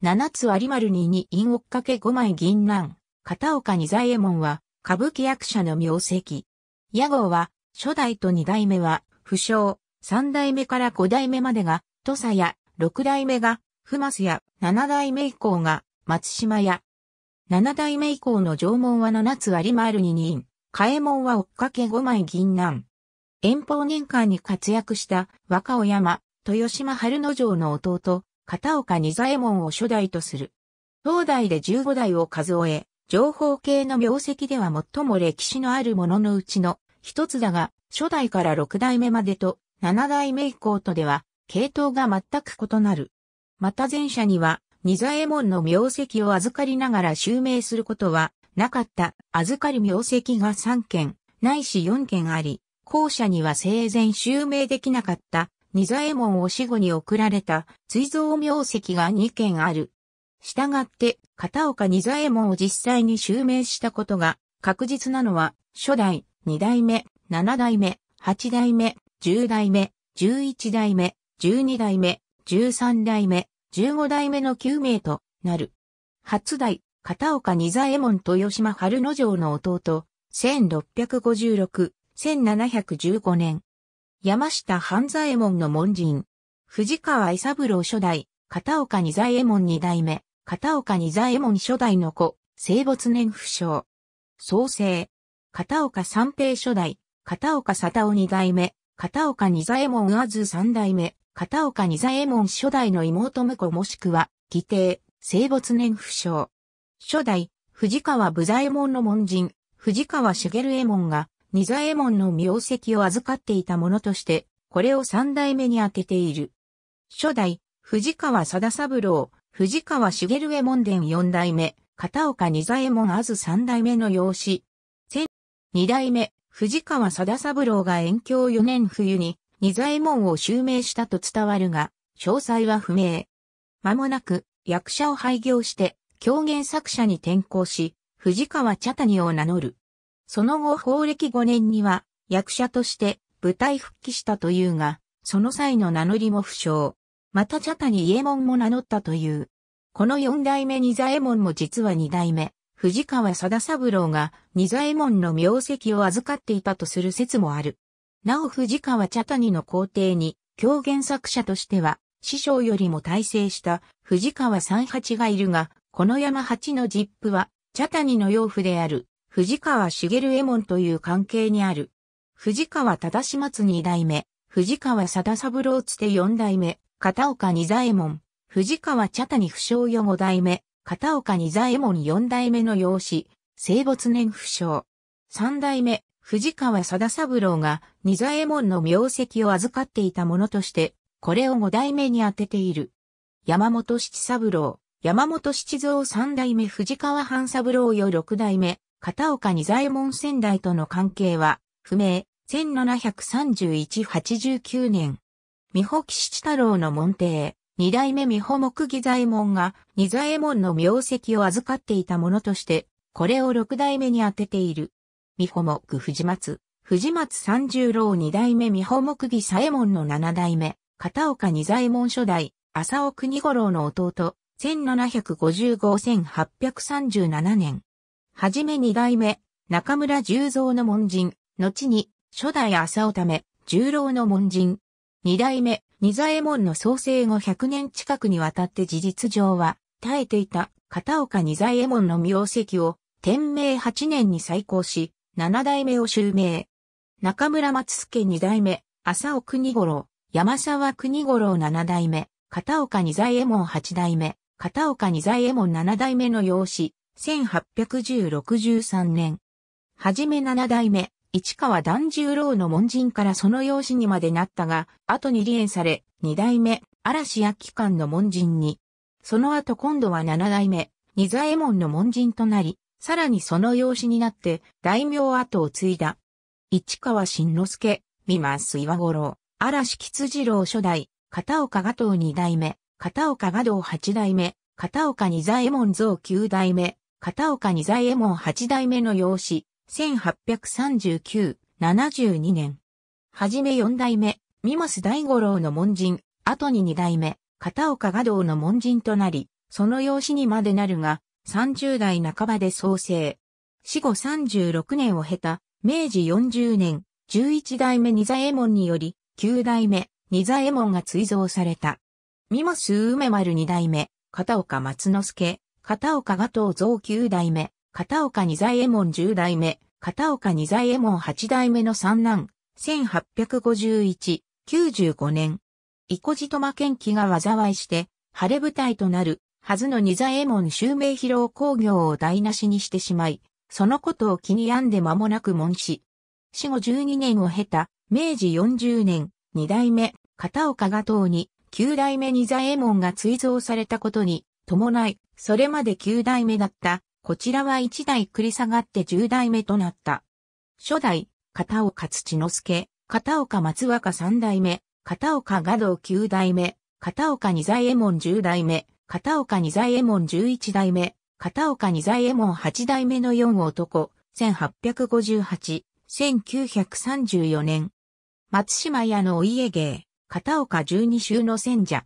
七つ有丸に二銀追っかけ五枚銀乱、片岡二左衛門は、歌舞伎役者の名跡。屋号は、初代と二代目は、不詳、三代目から五代目までが、土佐や、六代目が、不マスや、七代目以降が、松島や、七代目以降の縄文は七つ有丸に二銀、替え門は追っかけ五枚銀乱。遠方年間に活躍した若尾山、豊島春之丞の弟、片岡二左衛門を初代とする。東大で十五代を数え、情報系の名跡では最も歴史のあるもののうちの一つだが、初代から六代目までと七代目以降とでは、系統が全く異なる。また前者には、二左衛門の名跡を預かりながら襲名することはなかった預かる名跡が3件、ないし4件あり、後者には生前襲名できなかった仁左衛門を死後に贈られた追蔵名跡が2件ある。したがって、片岡仁左衛門を実際に襲名したことが確実なのは、初代、二代目、七代目、八代目、十代目、十一代目、十二代目、十三代目、十五代目の9名となる。初代、片岡仁左衛門豊島春之丞の弟、1656、1715年、山下半左衛門の門人。藤川伊三郎初代、片岡二左衛門二代目、片岡二左衛門初代の子、生没年不詳。創生。片岡三平初代、片岡佐田二代目、片岡二左衛門あず三代目、片岡二左衛門初代の妹婿もしくは、義弟、生没年不詳。初代、藤川武左衛門の門人、藤川茂右衛門が、仁左衛門の名跡を預かっていたものとして、これを三代目に当てている。初代、藤川貞三郎、藤川茂右衛門伝四代目、片岡仁左衛門あず三代目の養子。二代目、藤川貞三郎が遠京四年冬に、仁左衛門を襲名したと伝わるが、詳細は不明。間もなく、役者を廃業して、狂言作者に転向し、藤川茶谷を名乗る。その後法暦5年には役者として舞台復帰したというが、その際の名乗りも不詳。また茶谷伊右衛門も名乗ったという。この四代目二左衛門も実は二代目、藤川貞三郎が二左衛門の名跡を預かっていたとする説もある。なお藤川茶谷の皇帝に、狂言作者としては、師匠よりも大成した藤川三八がいるが、この山八の実父は、茶谷の養父である藤川茂右衛門という関係にある。藤川忠松二代目、藤川貞三郎つて四代目、片岡二左衛門、藤川茶谷不詳よ五代目、片岡二左衛門四代目の養子、生没年不詳。三代目、藤川貞三郎が二左衛門の名跡を預かっていたものとして、これを五代目に当てている。山本七三郎、山本七蔵三代目藤川半三郎よ六代目、片岡仁左衛門仙台との関係は、不明、1731-89年。三保七太郎の門弟、二代目三保木義左衛門が、二左衛門の名跡を預かっていたものとして、これを六代目に当てている。三保木藤松、藤松三十郎二代目三保木義左衛門の七代目、片岡二左衛門初代、浅尾国五郎の弟、1755-1837年。はじめ二代目、中村十蔵の門人、後に、初代浅尾た十郎の門人。二代目、二左衛門の創生後100年近くにわたって事実上は、耐えていた片岡二左衛門の名跡を、天明八年に再興し、七代目を襲名。中村松助二代目、浅尾国五郎、山沢国五郎七代目、片岡二左衛門八代目、片岡二左衛門七代目の養子、1810-63年。はじめ七代目、市川團十郎の門人からその養子にまでなったが、後に離縁され、二代目、嵐や期間の門人に。その後今度は七代目、二左衛門の門人となり、さらにその養子になって、大名後を継いだ。市川新之助、三ます岩五郎、嵐吉次郎初代、片岡画藤二代目、片岡画藤八代目、片岡二左衛門像九代目、片岡二左衛門八代目の養子、1839、72年。はじめ四代目、三ま大五郎の門人、後に二代目、片岡画道の門人となり、その養子にまでなるが、30代半ばで創生。死後36年を経た、明治40年、11代目二左衛門により、九代目、二左衛門が追贈された。三ま梅丸二代目、片岡松之助、片岡が東蔵九代目、片岡二左衛門十代目、片岡二左衛門八代目の三男、1851、95年。イコジトマ県機が災いして、晴れ舞台となる、はずの二左衛門襲名披露工業を台無しにしてしまい、そのことを気に病んで間もなく門死。死後十二年を経た、明治四十年、二代目、片岡が党に、九代目二左衛門が追贈されたことに、伴い、それまで9代目だった、こちらは1代繰り下がって10代目となった。初代、片岡土之助、片岡松若3代目、片岡賀道9代目、片岡二左衛門10代目、片岡二左衛門11代目、片岡二左衛門8代目の4男、1858、1934年。松島屋のお家芸、片岡十二州の戦者。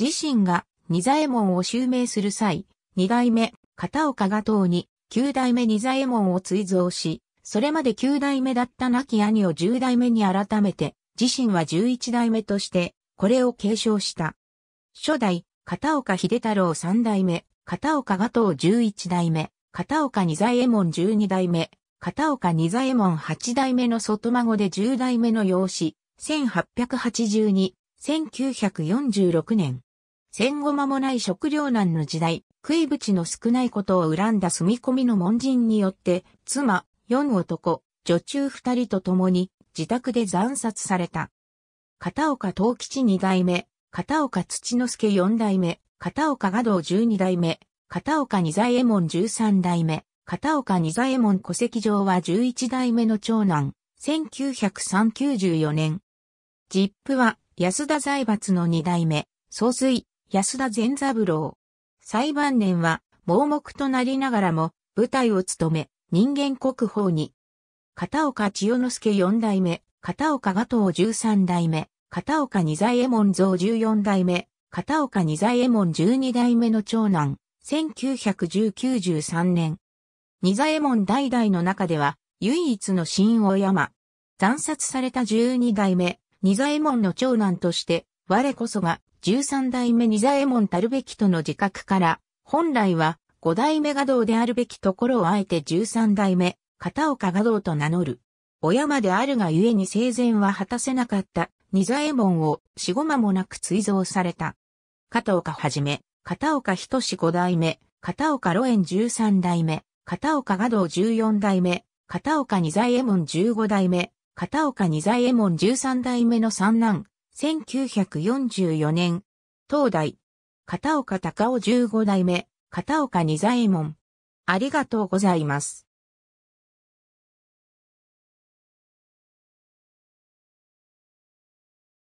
自身が二左衛門を襲名する際、二代目、片岡が党に、九代目二左衛門を追贈し、それまで九代目だった亡き兄を十代目に改めて、自身は十一代目として、これを継承した。初代、片岡秀太郎三代目、片岡が藤十一代目、片岡二左衛門十二代目、片岡二左衛門八代目の外孫で十代目の養子、1882、1946年。戦後間もない食糧難の時代、食い淵の少ないことを恨んだ住み込みの門人によって、妻、四男、女中二人と共に自宅で惨殺された。片岡東吉二代目、片岡土之助四代目、片岡賀道十二代目、片岡二左衛門十三代目、片岡二左衛門戸籍上は十一代目の長男、1903-94年。ジップは安田財閥の二代目、総帥、安田善三郎。裁判年は盲目となりながらも舞台を務め人間国宝に。片岡千代之助四代目、片岡賀藤十三代目、片岡二左衛門像十四代目、片岡二左衛門十二代目の長男、1993年。二左衛門代々の中では唯一の新大山。残殺された十二代目、二左衛門の長男として我こそが十三代目二左衛門たるべきとの自覚から、本来は五代目画道であるべきところをあえて十三代目、片岡画道と名乗る。親まであるがゆえに生前は果たせなかった二左衛門を死後間もなく追贈された。片岡はじめ、片岡仁志五代目、片岡露縁十三代目、片岡画道十四代目、片岡二左衛門十五代目、片岡二左衛門十三代目の三男、1944年、東大、片岡隆夫15代目、片岡二左衛門。ありがとうございます。